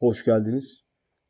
Hoş geldiniz.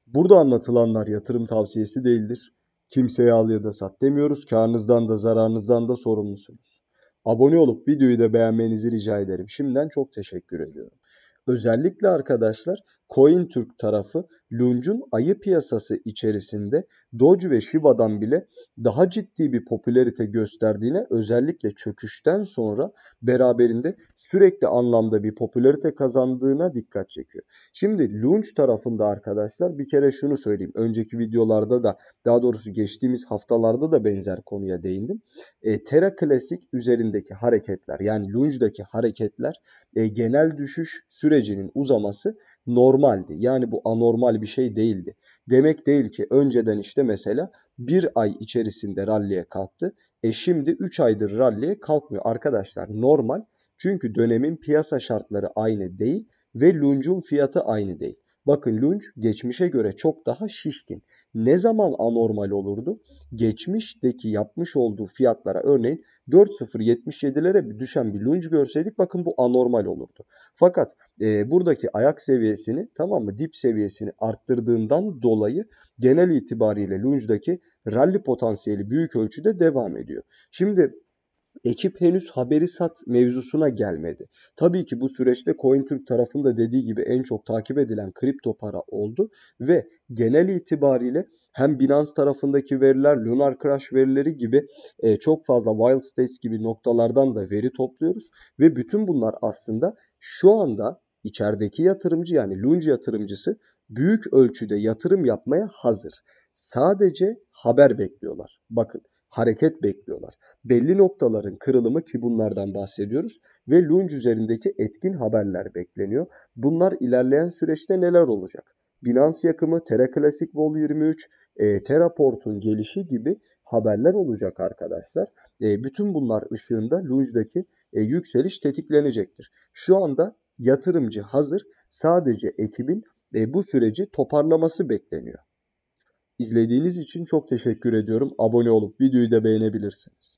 Burada anlatılanlar yatırım tavsiyesi değildir. Kimseye al ya da sat demiyoruz. Karnınızdan da zararınızdan da sorumlusunuz. Abone olup videoyu da beğenmenizi rica ederim. Şimdiden çok teşekkür ediyorum. Özellikle arkadaşlar Cointürk tarafı Lunge'un ayı piyasası içerisinde Doge ve Shiba'dan bile daha ciddi bir popülerite gösterdiğine özellikle çöküşten sonra beraberinde sürekli anlamda bir popülerite kazandığına dikkat çekiyor. Şimdi Lunge tarafında arkadaşlar bir kere şunu söyleyeyim. Önceki videolarda da daha doğrusu geçtiğimiz haftalarda da benzer konuya değindim. E, Terra Classic üzerindeki hareketler yani Lunge'daki hareketler e, genel düşüş sürecinin uzaması normaldi. Yani bu anormal bir şey değildi. Demek değil ki önceden işte mesela bir ay içerisinde ralliye kalktı. E şimdi 3 aydır ralliye kalkmıyor. Arkadaşlar normal çünkü dönemin piyasa şartları aynı değil ve luncun fiyatı aynı değil. Bakın lunç geçmişe göre çok daha şişkin. Ne zaman anormal olurdu? Geçmişteki yapmış olduğu fiyatlara örneğin 4.077'lere düşen bir lunç görseydik bakın bu anormal olurdu. Fakat e, buradaki ayak seviyesini tamam mı dip seviyesini arttırdığından dolayı genel itibariyle lunçdaki rally potansiyeli büyük ölçüde devam ediyor. Şimdi ekip henüz haberi sat mevzusuna gelmedi. Tabii ki bu süreçte CoinTürk tarafında dediği gibi en çok takip edilen kripto para oldu ve genel itibariyle hem Binance tarafındaki veriler, Lunar Crash verileri gibi e, çok fazla Wild States gibi noktalardan da veri topluyoruz. Ve bütün bunlar aslında şu anda içerideki yatırımcı yani Lunge yatırımcısı büyük ölçüde yatırım yapmaya hazır. Sadece haber bekliyorlar. Bakın hareket bekliyorlar belli noktaların kırılımı ki bunlardan bahsediyoruz ve Lunge üzerindeki etkin haberler bekleniyor. Bunlar ilerleyen süreçte neler olacak? Binance yakımı, Terra Classic Vol 23, e, Teraport'un gelişi gibi haberler olacak arkadaşlar. E, bütün bunlar ışığında Lunge'daki e, yükseliş tetiklenecektir. Şu anda yatırımcı hazır. Sadece ekibin e, bu süreci toparlaması bekleniyor. İzlediğiniz için çok teşekkür ediyorum. Abone olup videoyu da beğenebilirsiniz.